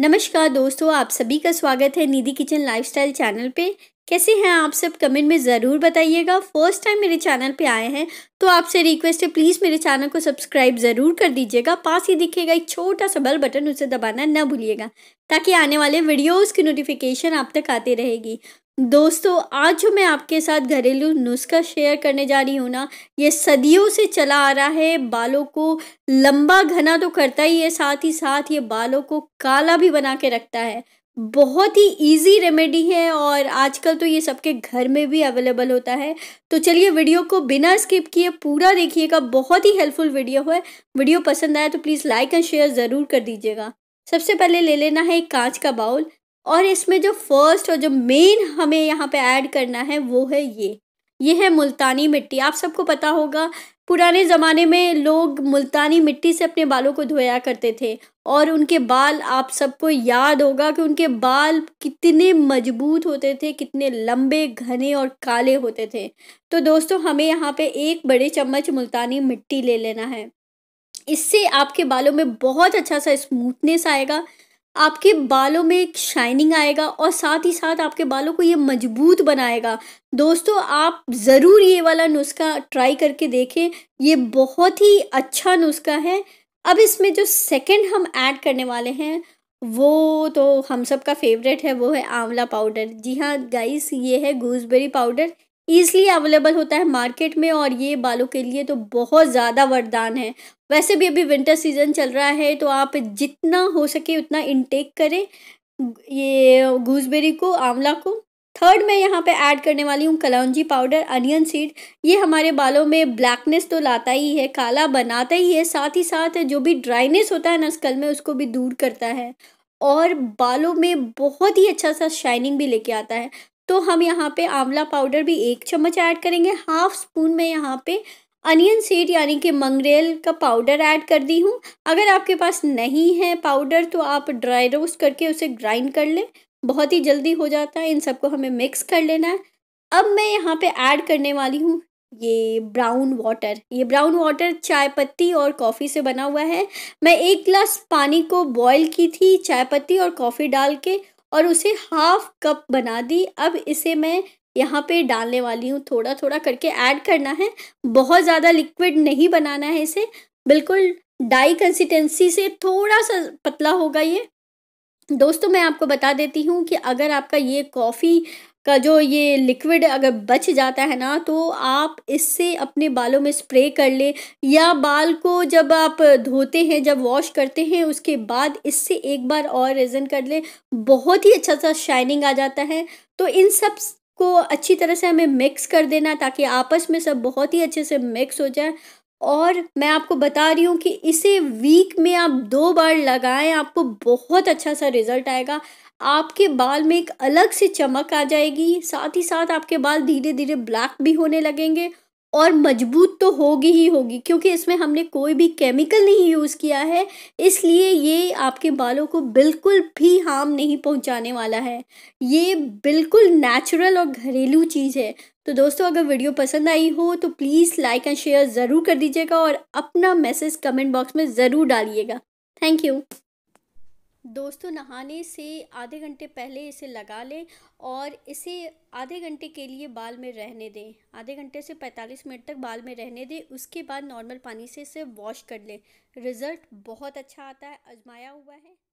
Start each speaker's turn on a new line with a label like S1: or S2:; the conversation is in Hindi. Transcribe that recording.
S1: नमस्कार दोस्तों आप सभी का स्वागत है निधि किचन लाइफस्टाइल चैनल पे कैसे हैं आप सब कमेंट में ज़रूर बताइएगा फर्स्ट टाइम मेरे चैनल पे आए हैं तो आपसे रिक्वेस्ट है प्लीज़ मेरे चैनल को सब्सक्राइब ज़रूर कर दीजिएगा पास ही दिखेगा एक छोटा सा बल बटन उसे दबाना ना भूलिएगा ताकि आने वाले वीडियोस की नोटिफिकेशन आप तक आती रहेगी दोस्तों आज जो मैं आपके साथ घरेलू नुस्खा शेयर करने जा रही हूँ ना ये सदियों से चला आ रहा है बालों को लंबा घना तो करता ही है साथ ही साथ ये बालों को काला भी बना के रखता है बहुत ही इजी रेमेडी है और आजकल तो ये सबके घर में भी अवेलेबल होता है तो चलिए वीडियो को बिना स्किप किए पूरा देखिएगा बहुत ही हेल्पफुल वीडियो है वीडियो पसंद आया तो प्लीज़ लाइक एंड शेयर ज़रूर कर दीजिएगा सबसे पहले ले लेना है एक कांच का बाउल और इसमें जो फर्स्ट और जो मेन हमें यहाँ पे ऐड करना है वो है ये ये है मुल्तानी मिट्टी आप सबको पता होगा पुराने ज़माने में लोग मुल्तानी मिट्टी से अपने बालों को धोया करते थे और उनके बाल आप सबको याद होगा कि उनके बाल कितने मजबूत होते थे कितने लंबे घने और काले होते थे तो दोस्तों हमें यहाँ पे एक बड़े चम्मच मुल्तानी मिट्टी ले लेना है इससे आपके बालों में बहुत अच्छा सा स्मूथनेस आएगा आपके बालों में एक शाइनिंग आएगा और साथ ही साथ आपके बालों को ये मजबूत बनाएगा दोस्तों आप ज़रूर ये वाला नुस्खा ट्राई करके देखें ये बहुत ही अच्छा नुस्खा है अब इसमें जो सेकंड हम ऐड करने वाले हैं वो तो हम सब का फेवरेट है वो है आंवला पाउडर जी हाँ गाइस ये है गूसबेरी पाउडर ईज़िली अवेलेबल होता है मार्केट में और ये बालों के लिए तो बहुत ज़्यादा वरदान है वैसे भी अभी विंटर सीज़न चल रहा है तो आप जितना हो सके उतना इनटेक करें ये गूसबेरी को आंवला को थर्ड मैं यहाँ पे ऐड करने वाली हूँ कलौजी पाउडर अनियन सीड ये हमारे बालों में ब्लैकनेस तो लाता ही है काला बनाता ही है साथ ही साथ जो भी ड्राइनेस होता है ना स्कल में उसको भी दूर करता है और बालों में बहुत ही अच्छा सा शाइनिंग भी लेके आता है तो हम यहाँ पे आंवला पाउडर भी एक चम्मच ऐड करेंगे हाफ स्पून में यहाँ पे अनियन सीड यानी कि मंगरेल का पाउडर ऐड कर दी हूँ अगर आपके पास नहीं है पाउडर तो आप ड्राई रोस्ट करके उसे ग्राइंड कर लें बहुत ही जल्दी हो जाता है इन सबको हमें मिक्स कर लेना है अब मैं यहाँ पे ऐड करने वाली हूँ ये ब्राउन वाटर ये ब्राउन वाटर चाय पत्ती और कॉफ़ी से बना हुआ है मैं एक गिलास पानी को बॉईल की थी चाय पत्ती और कॉफ़ी डाल के और उसे हाफ कप बना दी अब इसे मैं यहाँ पे डालने वाली हूँ थोड़ा थोड़ा करके ऐड करना है बहुत ज़्यादा लिक्विड नहीं बनाना है इसे बिल्कुल डाई कंसिस्टेंसी से थोड़ा सा पतला होगा ये दोस्तों मैं आपको बता देती हूँ कि अगर आपका ये कॉफ़ी का जो ये लिक्विड अगर बच जाता है ना तो आप इससे अपने बालों में स्प्रे कर ले या बाल को जब आप धोते हैं जब वॉश करते हैं उसके बाद इससे एक बार और रेजन कर ले बहुत ही अच्छा सा शाइनिंग आ जाता है तो इन सब को अच्छी तरह से हमें मिक्स कर देना ताकि आपस में सब बहुत ही अच्छे से मिक्स हो जाए और मैं आपको बता रही हूँ कि इसे वीक में आप दो बार लगाएं आपको बहुत अच्छा सा रिज़ल्ट आएगा आपके बाल में एक अलग से चमक आ जाएगी साथ ही साथ आपके बाल धीरे धीरे ब्लैक भी होने लगेंगे और मजबूत तो होगी ही होगी क्योंकि इसमें हमने कोई भी केमिकल नहीं यूज़ किया है इसलिए ये आपके बालों को बिल्कुल भी हार्म नहीं पहुंचाने वाला है ये बिल्कुल नेचुरल और घरेलू चीज़ है तो दोस्तों अगर वीडियो पसंद आई हो तो प्लीज़ लाइक एंड शेयर ज़रूर कर दीजिएगा और अपना मैसेज कमेंट बॉक्स में ज़रूर डालिएगा थैंक यू दोस्तों नहाने से आधे घंटे पहले इसे लगा लें और इसे आधे घंटे के लिए बाल में रहने दें आधे घंटे से 45 मिनट तक बाल में रहने दें उसके बाद नॉर्मल पानी से इसे वॉश कर लें रिज़ल्ट बहुत अच्छा आता है आजमाया हुआ है